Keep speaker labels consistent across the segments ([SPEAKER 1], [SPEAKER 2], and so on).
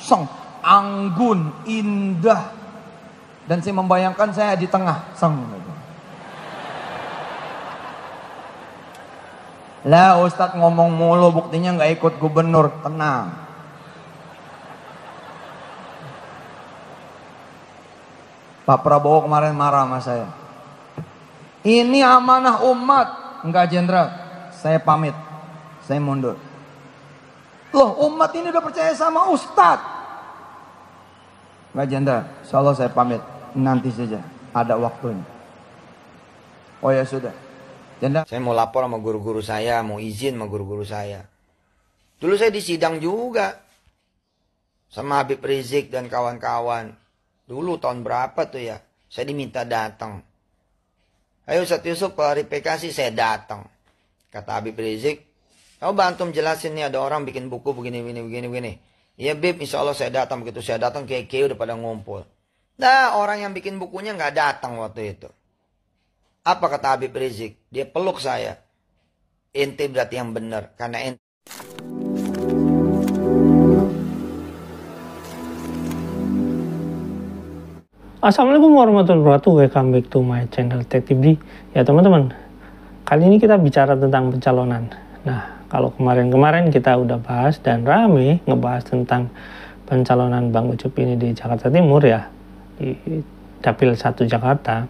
[SPEAKER 1] sang anggun, indah. Dan saya membayangkan saya di tengah, sang. Lah Ustadz ngomong mulu buktinya nggak ikut gubernur, tenang. Pak Prabowo kemarin marah sama saya. Ini amanah umat. Enggak jenderal, saya pamit. Saya mundur. Loh umat ini udah percaya sama ustad Pak Janda, insyaallah saya pamit. Nanti saja, ada waktunya. Oh ya sudah. Janda. Saya mau lapor sama guru-guru saya, mau izin sama guru-guru saya. Dulu saya disidang juga. Sama Habib Rizik dan kawan-kawan. Dulu tahun berapa tuh ya? Saya diminta datang. Ayo Ustaz Yusuf klarifikasi saya datang. Kata Habib Rizik, Coba antum jelasin nih ada orang bikin buku begini, begini, begini, begini. Ya Bib, insya Allah saya datang. Begitu saya datang, kayak udah pada ngumpul. Nah, orang yang bikin bukunya nggak datang waktu itu. Apa kata Habib Rizik? Dia peluk saya. Inti berarti yang benar. Karena inti.
[SPEAKER 2] Assalamualaikum warahmatullahi wabarakatuh. Welcome back to my channel Tech TV. Ya teman-teman, kali ini kita bicara tentang pencalonan. Nah, kalau kemarin-kemarin kita udah bahas dan rame ngebahas tentang pencalonan Bang Ucup ini di Jakarta Timur ya, di Dapil 1 Jakarta.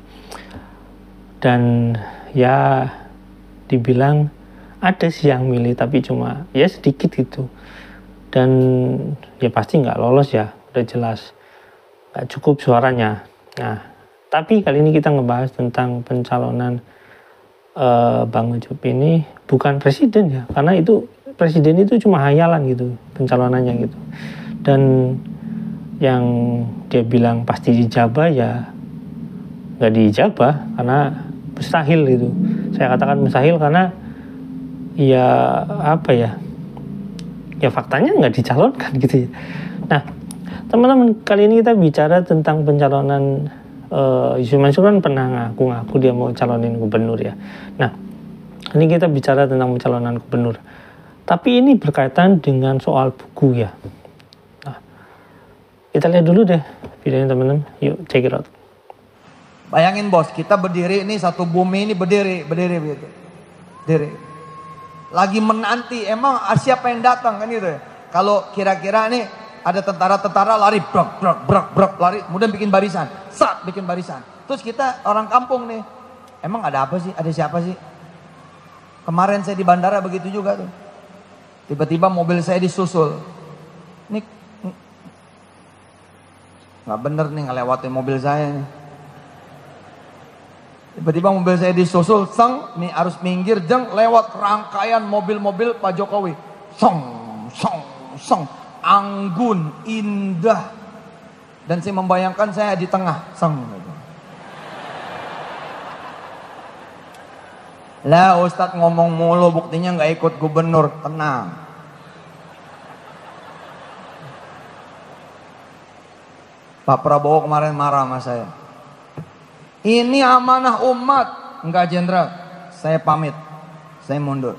[SPEAKER 2] Dan ya dibilang ada sih yang milih tapi cuma ya sedikit gitu. Dan ya pasti nggak lolos ya, udah jelas. Nggak cukup suaranya. Nah, tapi kali ini kita ngebahas tentang pencalonan uh, Bang Ucup ini bukan presiden ya karena itu presiden itu cuma hayalan gitu pencalonannya gitu dan yang dia bilang pasti dijabah ya nggak dijabah karena mustahil gitu saya katakan mustahil karena ya apa ya ya faktanya nggak dicalonkan gitu ya nah teman-teman kali ini kita bicara tentang pencalonan uh, Yusuf Mansur kan pernah ngaku-ngaku dia mau calonin gubernur ya nah ini kita bicara tentang pencalonan gubernur. Tapi ini berkaitan dengan soal buku ya. Nah, kita lihat dulu deh videonya teman-teman. Yuk check it out.
[SPEAKER 1] Bayangin bos, kita berdiri ini satu bumi ini berdiri, berdiri begitu. Berdiri. Lagi menanti, emang ah, siapa yang datang kan gitu ya. Kalau kira-kira nih ada tentara-tentara lari brok brok brok brok lari kemudian bikin barisan sat bikin barisan terus kita orang kampung nih emang ada apa sih ada siapa sih Kemarin saya di bandara begitu juga tuh. Tiba-tiba mobil saya disusul. Ini nggak bener nih ngelewatin mobil saya Tiba-tiba mobil saya disusul, sang, nih harus minggir, jeng, lewat rangkaian mobil-mobil Pak Jokowi. Song, song, song, anggun, indah. Dan saya membayangkan saya di tengah, sang. Lah Ustadz ngomong mulu buktinya nggak ikut gubernur, tenang. Pak Prabowo kemarin marah sama saya. Ini amanah umat. Enggak jenderal, saya pamit. Saya mundur.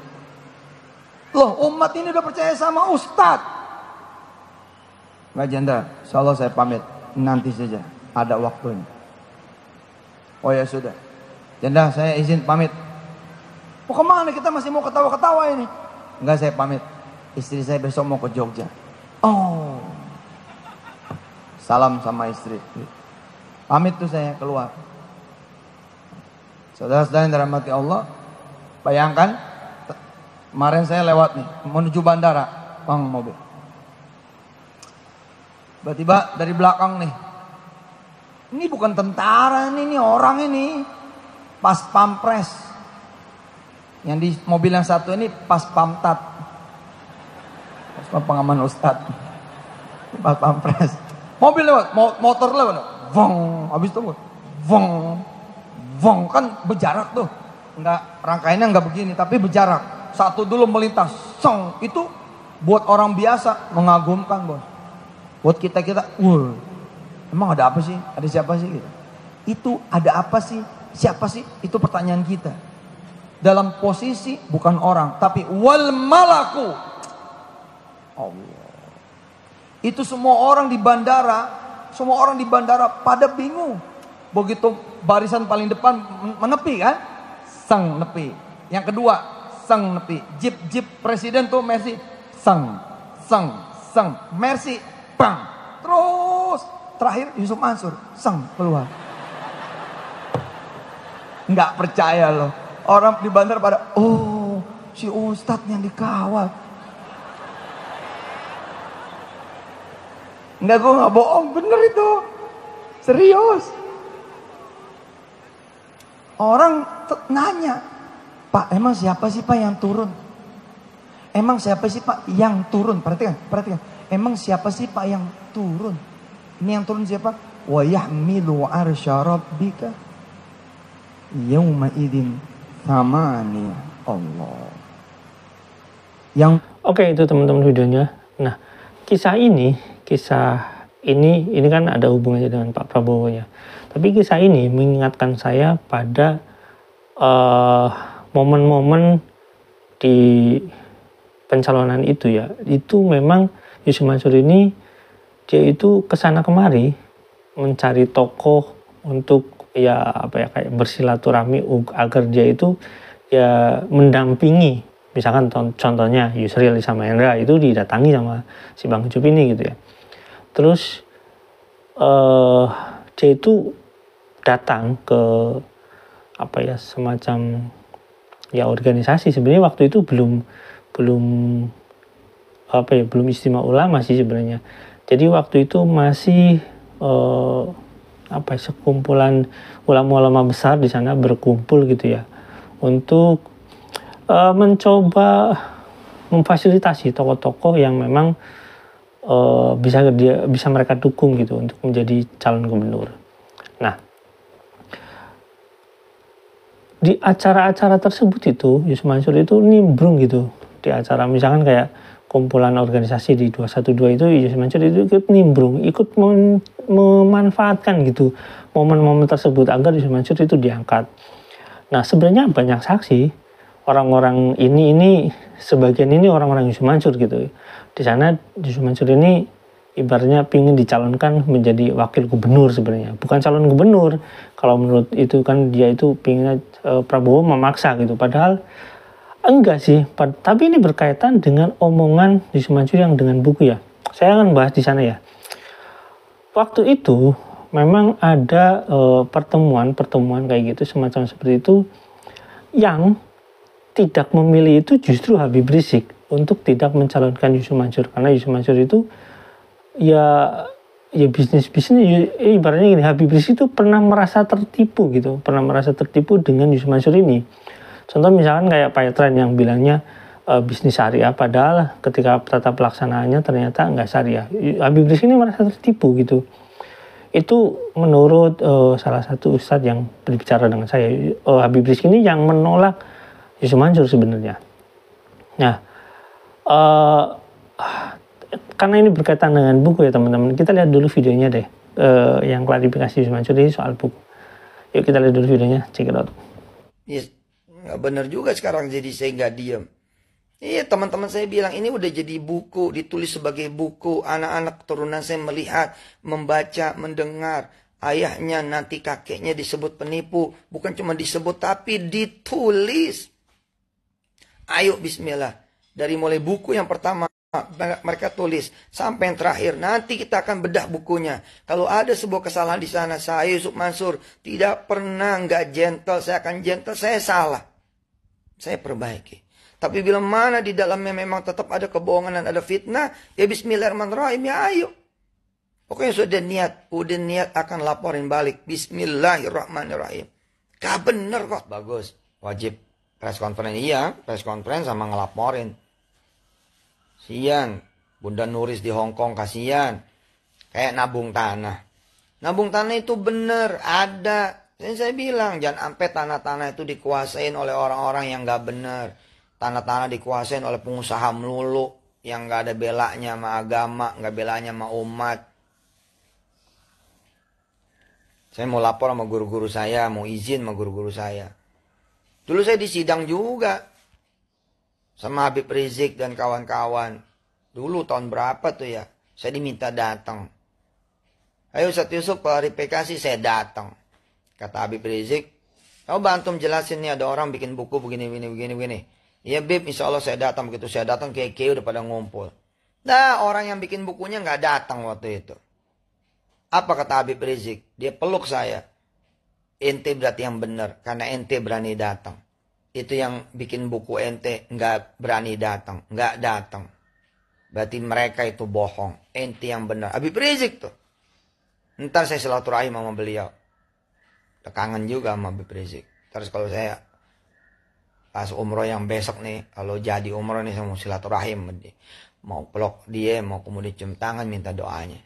[SPEAKER 1] Loh umat ini udah percaya sama ustad Enggak jenderal, soalnya saya pamit. Nanti saja, ada waktunya. Oh ya sudah. Jenderal saya izin pamit. Mau kemana kita masih mau ketawa-ketawa ini? Enggak saya pamit. Istri saya besok mau ke Jogja. Oh. Salam sama istri. Pamit tuh saya keluar. Saudara-saudara yang dirahmati Allah, bayangkan kemarin saya lewat nih menuju bandara, bang mobil. Tiba-tiba dari belakang nih, ini bukan tentara ini, ini orang ini, pas pampres, yang di mobil yang satu ini pas pamtat. Pas pengaman ustad. Pas pampres. Mobil lewat, motor lewat. Vong, habis itu vong. Vong kan berjarak tuh. Enggak rangkaiannya enggak begini tapi berjarak. Satu dulu melintas, song itu buat orang biasa mengagumkan, Bos. Buat kita-kita, wah. Emang ada apa sih? Ada siapa sih gitu? Itu ada apa sih? Siapa sih? Itu pertanyaan kita dalam posisi bukan orang tapi wal malaku Allah itu semua orang di bandara semua orang di bandara pada bingung begitu barisan paling depan menepi kan sang nepi yang kedua sang nepi jeep jeep presiden tuh Messi sang sang sang Messi bang terus terakhir Yusuf Mansur sang keluar nggak percaya loh orang di bandar pada oh si ustadz yang dikawal Enggak gue nggak bohong bener itu serius orang nanya pak emang siapa sih pak yang turun emang siapa sih pak yang turun perhatikan perhatikan emang siapa sih pak yang turun ini yang turun siapa wa yahmilu arsya rabbika
[SPEAKER 2] idin samani Allah. Yang Oke, itu teman-teman videonya. Nah, kisah ini, kisah ini ini kan ada hubungannya dengan Pak Prabowo ya. Tapi kisah ini mengingatkan saya pada uh, momen-momen di pencalonan itu ya. Itu memang Yusuf Mansur ini dia itu kesana kemari mencari tokoh untuk ya apa ya kayak bersilaturahmi agar dia itu ya mendampingi misalkan contohnya Yusril sama Hendra itu didatangi sama si Bang Cup ini gitu ya terus eh, dia itu datang ke apa ya semacam ya organisasi sebenarnya waktu itu belum belum apa ya belum istimewa ulama sih sebenarnya jadi waktu itu masih eh, apa ya, sekumpulan ulama-ulama besar di sana berkumpul gitu ya untuk uh, mencoba memfasilitasi tokoh-tokoh yang memang uh, bisa dia bisa mereka dukung gitu untuk menjadi calon gubernur. Nah, di acara-acara tersebut itu Yus Mansur itu nimbrung gitu di acara misalkan kayak kumpulan organisasi di 212 itu Yusuf Mansur itu ikut nimbrung, ikut mem memanfaatkan gitu momen-momen tersebut agar Yusuf Mansur itu diangkat. Nah sebenarnya banyak saksi orang-orang ini ini sebagian ini orang-orang Yusuf Mansur gitu. Di sana Yusuf Mansur ini ibaratnya pingin dicalonkan menjadi wakil gubernur sebenarnya bukan calon gubernur kalau menurut itu kan dia itu pingin e, eh, Prabowo memaksa gitu padahal Enggak sih, tapi ini berkaitan dengan omongan di Sumanjur yang dengan buku ya. Saya akan bahas di sana ya. Waktu itu memang ada eh, pertemuan-pertemuan kayak gitu semacam seperti itu yang tidak memilih itu justru Habib Rizik untuk tidak mencalonkan Yusuf Mansur karena Yusuf Mansur itu ya ya bisnis bisnis ya, ya ibaratnya gini Habib Rizik itu pernah merasa tertipu gitu pernah merasa tertipu dengan Yusuf Mansur ini Contoh misalkan kayak Paytrend yang bilangnya e, bisnis syariah, padahal ketika tata pelaksanaannya ternyata nggak syariah. Habib Rizik ini merasa tertipu gitu. Itu menurut e, salah satu ustadz yang berbicara dengan saya, e, Habib Rizik ini yang menolak Yusuf Mansur sebenarnya. Nah, e, karena ini berkaitan dengan buku ya teman-teman, kita lihat dulu videonya deh. E, yang klarifikasi Yusuf Mansur ini soal buku. Yuk kita lihat dulu videonya, check it out.
[SPEAKER 1] Yes. Nggak bener juga sekarang jadi saya nggak diem. Iya teman-teman saya bilang ini udah jadi buku, ditulis sebagai buku. Anak-anak turunan saya melihat, membaca, mendengar. Ayahnya nanti kakeknya disebut penipu. Bukan cuma disebut tapi ditulis. Ayo bismillah. Dari mulai buku yang pertama mereka tulis sampai yang terakhir. Nanti kita akan bedah bukunya. Kalau ada sebuah kesalahan di sana, saya Yusuf Mansur tidak pernah nggak gentle. Saya akan gentle. Saya salah. Saya perbaiki. Tapi bila mana di dalamnya memang tetap ada kebohongan dan ada fitnah, ya Bismillahirrahmanirrahim ya ayo. Pokoknya sudah niat, udah niat akan laporin balik. Bismillahirrahmanirrahim. Gak bener kok. Bagus. Wajib press conference. Iya, press conference sama ngelaporin Sian. Bunda Nuris di Hongkong Kong kasihan. Kayak nabung tanah. Nabung tanah itu bener, ada. Dan saya bilang, jangan sampai tanah-tanah itu dikuasain oleh orang-orang yang gak bener. Tanah-tanah dikuasain oleh pengusaha melulu yang gak ada belanya sama agama, gak belanya sama umat. Saya mau lapor sama guru-guru saya, mau izin sama guru-guru saya. Dulu saya disidang juga, sama Habib Rizik dan kawan-kawan. Dulu tahun berapa tuh ya? Saya diminta datang. Ayo Ustaz Yusuf klarifikasi saya datang. Kata Habib Rizik, "Kau bantu bantum jelasin nih ada orang bikin buku begini begini begini begini." Iya Bib, insya Allah saya datang begitu saya datang kayak kayak udah pada ngumpul. Nah orang yang bikin bukunya nggak datang waktu itu. Apa kata Habib Rizik? Dia peluk saya. Ente berarti yang benar karena ente berani datang itu yang bikin buku ente nggak berani datang, nggak datang. Berarti mereka itu bohong. Ente yang benar. Abi Rizik tuh. Ntar saya silaturahim sama beliau. Kangen juga sama Abi Rizik. Terus kalau saya pas umroh yang besok nih, kalau jadi umroh nih saya mau silaturahim. Mau peluk dia, mau kemudian cium tangan minta doanya.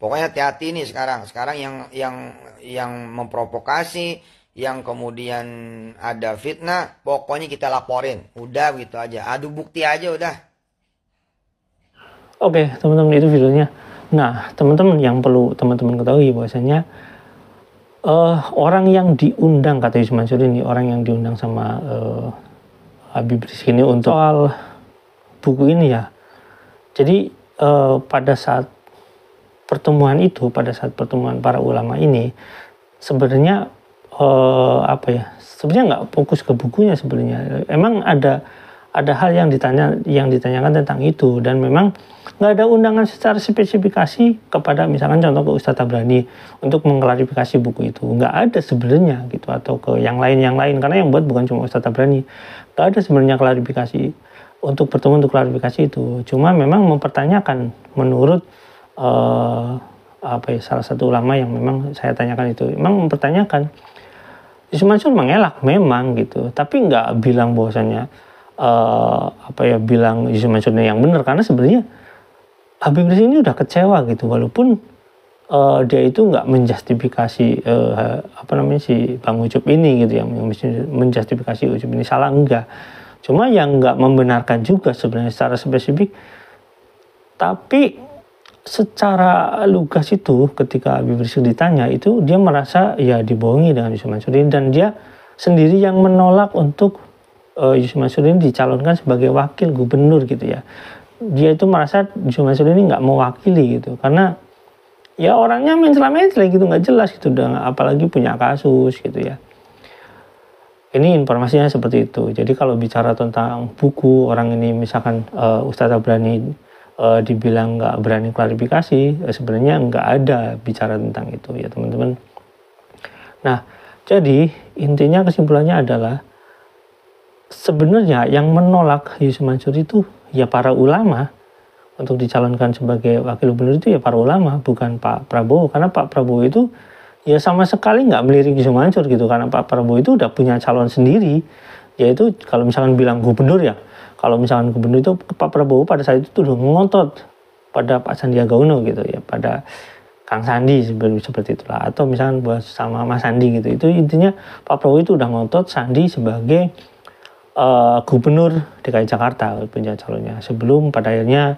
[SPEAKER 1] Pokoknya hati-hati nih sekarang. Sekarang yang yang yang memprovokasi, yang kemudian ada fitnah, pokoknya kita laporin. Udah gitu aja. Adu bukti aja udah.
[SPEAKER 2] Oke, okay, teman-teman itu videonya. Nah, teman-teman yang perlu teman-teman ketahui bahwasanya uh, orang yang diundang kata Yusman Mansur ini, orang yang diundang sama uh, Habib Rizki ini untuk soal buku ini ya. Jadi uh, pada saat pertemuan itu pada saat pertemuan para ulama ini sebenarnya eh, apa ya sebenarnya nggak fokus ke bukunya sebenarnya emang ada ada hal yang ditanya yang ditanyakan tentang itu dan memang nggak ada undangan secara spesifikasi kepada misalkan contoh ke Ustaz Tabrani untuk mengklarifikasi buku itu nggak ada sebenarnya gitu atau ke yang lain yang lain karena yang buat bukan cuma Ustaz Tabrani nggak ada sebenarnya klarifikasi untuk pertemuan untuk klarifikasi itu cuma memang mempertanyakan menurut uh, apa ya, salah satu ulama yang memang saya tanyakan itu memang mempertanyakan Yusuf Mansur mengelak memang gitu tapi nggak bilang bahwasanya uh, eh, apa ya bilang Yusuf Mansurnya yang benar karena sebenarnya Habib Rizik ini udah kecewa gitu walaupun uh, dia itu nggak menjustifikasi uh, apa namanya si Bang Ucup ini gitu yang menjustifikasi Ucup ini salah enggak cuma yang nggak membenarkan juga sebenarnya secara spesifik tapi secara lugas itu ketika Habib Rizik ditanya itu dia merasa ya dibohongi dengan Yusuf Mansurin dan dia sendiri yang menolak untuk uh, Yusuf Mansurin dicalonkan sebagai wakil gubernur gitu ya dia itu merasa Yusuf Mansurin ini nggak mewakili gitu karena ya orangnya mencela-mencela gitu nggak jelas gitu dan apalagi punya kasus gitu ya ini informasinya seperti itu jadi kalau bicara tentang buku orang ini misalkan uh, Ustadz Abrani uh, dibilang nggak berani klarifikasi uh, sebenarnya nggak ada bicara tentang itu ya teman-teman nah jadi intinya kesimpulannya adalah sebenarnya yang menolak Yusuf Mansur itu ya para ulama untuk dicalonkan sebagai wakil gubernur itu ya para ulama bukan Pak Prabowo karena Pak Prabowo itu ya sama sekali nggak melirik Yusuf Mansur gitu karena Pak Prabowo itu udah punya calon sendiri yaitu kalau misalkan bilang gubernur ya kalau misalkan gubernur itu Pak Prabowo pada saat itu tuh ngotot pada Pak Sandiaga Uno gitu ya pada Kang Sandi seperti seperti itulah atau misalkan buat sama Mas Sandi gitu itu intinya Pak Prabowo itu udah ngotot Sandi sebagai uh, gubernur DKI Jakarta punya calonnya sebelum pada akhirnya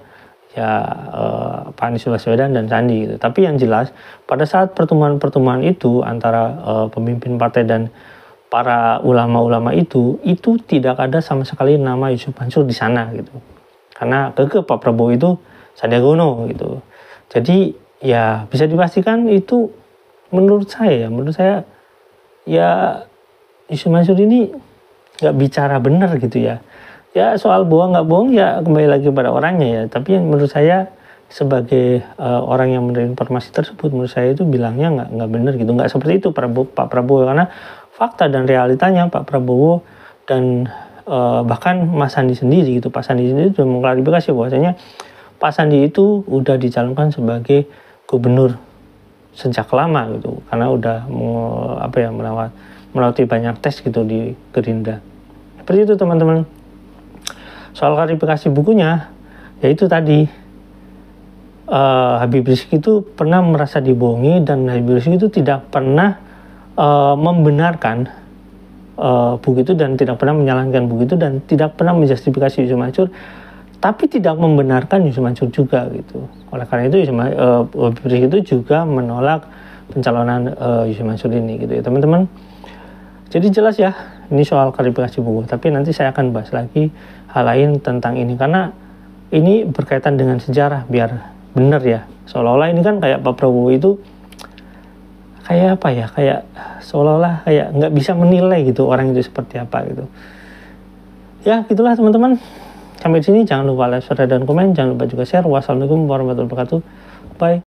[SPEAKER 2] ya uh, Pak Anies Baswedan dan Sandi gitu tapi yang jelas pada saat pertemuan-pertemuan itu antara uh, pemimpin partai dan para ulama-ulama itu itu tidak ada sama sekali nama Yusuf Mansur di sana gitu karena ke Pak Prabowo itu Sandiaga Uno gitu jadi ya bisa dipastikan itu menurut saya ya menurut saya ya Yusuf Mansur ini nggak bicara benar gitu ya ya soal bohong nggak bohong ya kembali lagi pada orangnya ya tapi yang menurut saya sebagai uh, orang yang menerima informasi tersebut menurut saya itu bilangnya nggak nggak benar gitu nggak seperti itu Prabowo, Pak Prabowo karena fakta dan realitanya Pak Prabowo dan e, bahkan Mas Sandi sendiri gitu Pak Sandi sendiri sudah mengklarifikasi bahwasanya Pak Sandi itu udah dicalonkan sebagai gubernur sejak lama gitu karena udah mau apa ya melawat melalui banyak tes gitu di Gerindra seperti itu teman-teman soal klarifikasi bukunya yaitu tadi uh, Habib Rizik itu pernah merasa dibohongi dan Habib Rizik itu tidak pernah uh, membenarkan uh, eh, buku itu dan tidak pernah menyalahkan buku itu dan tidak pernah menjustifikasi Yusuf Mansur tapi tidak membenarkan Yusuf Mansur juga gitu. Oleh karena itu Yusuf uh, itu juga menolak pencalonan uh, Yusuf Mansur ini gitu ya teman-teman. Jadi jelas ya ini soal klarifikasi buku. Tapi nanti saya akan bahas lagi hal lain tentang ini karena ini berkaitan dengan sejarah biar benar ya. Seolah-olah ini kan kayak Pak Prabowo itu kayak apa ya kayak seolah-olah kayak nggak bisa menilai gitu orang itu seperti apa gitu ya gitulah teman-teman sampai di sini jangan lupa like share dan komen jangan lupa juga share wassalamualaikum warahmatullahi wabarakatuh bye